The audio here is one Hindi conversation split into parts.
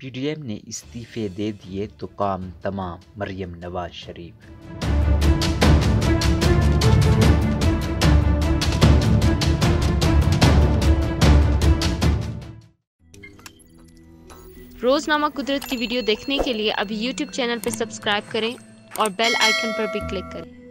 पीडीएम ने इस्तीफे दे दिए तो काम तमाम मरियम नवाज शरीफ रोज़नामा कुदरत की वीडियो देखने के लिए अभी YouTube चैनल पर सब्सक्राइब करें और बेल आइकन पर भी क्लिक करें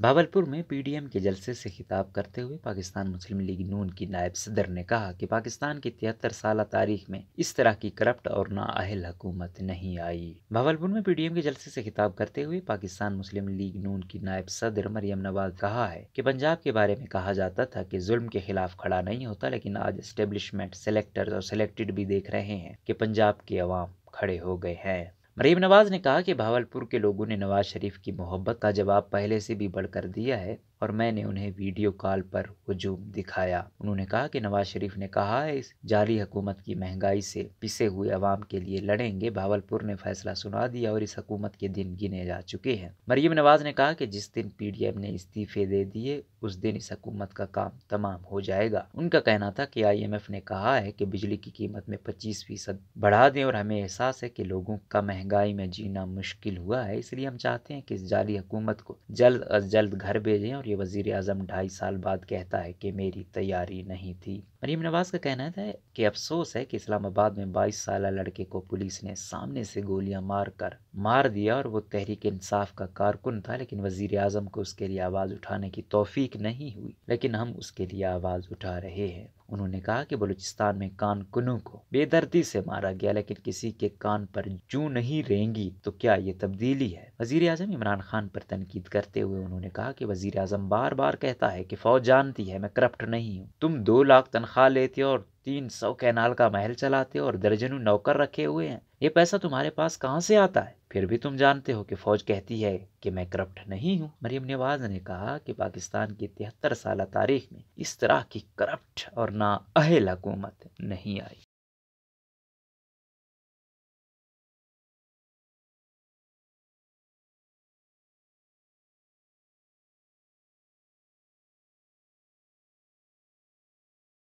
भावलपुर में पीडीएम के जलसे से खिताब करते हुए पाकिस्तान मुस्लिम लीग नून की नायब सदर ने कहा कि पाकिस्तान की तिहत्तर साल तारीख में इस तरह की करप्ट और नाअहल हुकूमत नहीं आई भावलपुर में पीडीएम के जलसे से खिताब करते हुए पाकिस्तान मुस्लिम लीग नून की नायब सदर मरियम नवाज कहा है कि पंजाब के बारे में कहा जाता था कि जुल्म के खिलाफ खड़ा नहीं होता लेकिन आज एस्टेब्लिशमेंट सेलेक्टर्स और सेलेक्टेड भी देख रहे हैं कि पंजाब के अवाम खड़े हो गए हैं मरीम नवाज़ ने कहा कि भावलपुर के लोगों ने नवाज शरीफ की मोहब्बत का जवाब पहले से भी बढ़कर दिया है और मैंने उन्हें वीडियो कॉल पर हजूम दिखाया उन्होंने कहा कि नवाज शरीफ ने कहा है इस जाली हुकूमत की महंगाई से पिसे हुए अवाम के लिए लड़ेंगे भावलपुर ने फैसला सुना दिया और इस हकूमत के दिन गिने जा चुके हैं मरीम नवाज ने कहा कि जिस दिन एम ने इस्तीफे दे दिए उस दिन इस हकूमत का काम तमाम हो जाएगा उनका कहना था कि एफ ने कहा है कि बिजली की कीमत में पच्चीस फीसद बढ़ा दें और हमें एहसास है कि लोगों का महंगा महंगाई में जीना मुश्किल हुआ है इसलिए हम चाहते हैं कि इस जाली हुकूमत को जल्द अज जल्द घर भेजें और ये वजीर अजम ढाई साल बाद कहता है कि मेरी तैयारी नहीं थी मरीम नवाज का कहना था कि अफसोस है कि इस्लामाबाद में बाईस साल लड़के को पुलिस ने सामने से गोलियां मार कर मार दिया और वो तहरीक इंसाफ का कारकुन था लेकिन वजीर आजम को उसके लिए आवाज़ उठाने की तोफीक नहीं हुई लेकिन हम उसके लिए आवाज़ उठा रहे हैं उन्होंने कहा कि बलूचिस्तान में कान कुनू को बेदर्दी से मारा गया लेकिन किसी के कान पर जू नहीं ही रहेंगी तो क्या ये तब्दीली है वजीर अजम इमरान खान पर तनकीद करते हुए उन्होंने कहा कि वजीर अजम बार बार कहता है कि फौज जानती है मैं करप्ट नहीं हूँ तुम दो लाख तनख्वाह लेते हो और तीन सौ कैनाल का महल चलाते हो और दर्जनों नौकर रखे हुए हैं ये पैसा तुम्हारे पास कहाँ से आता है फिर भी तुम जानते हो कि फौज कहती है कि मैं करप्ट नहीं हूँ मरियम नवाज ने कहा कि पाकिस्तान की तिहत्तर साल तारीख में इस तरह की करप्ट और ना अहल हुकूमत नहीं आई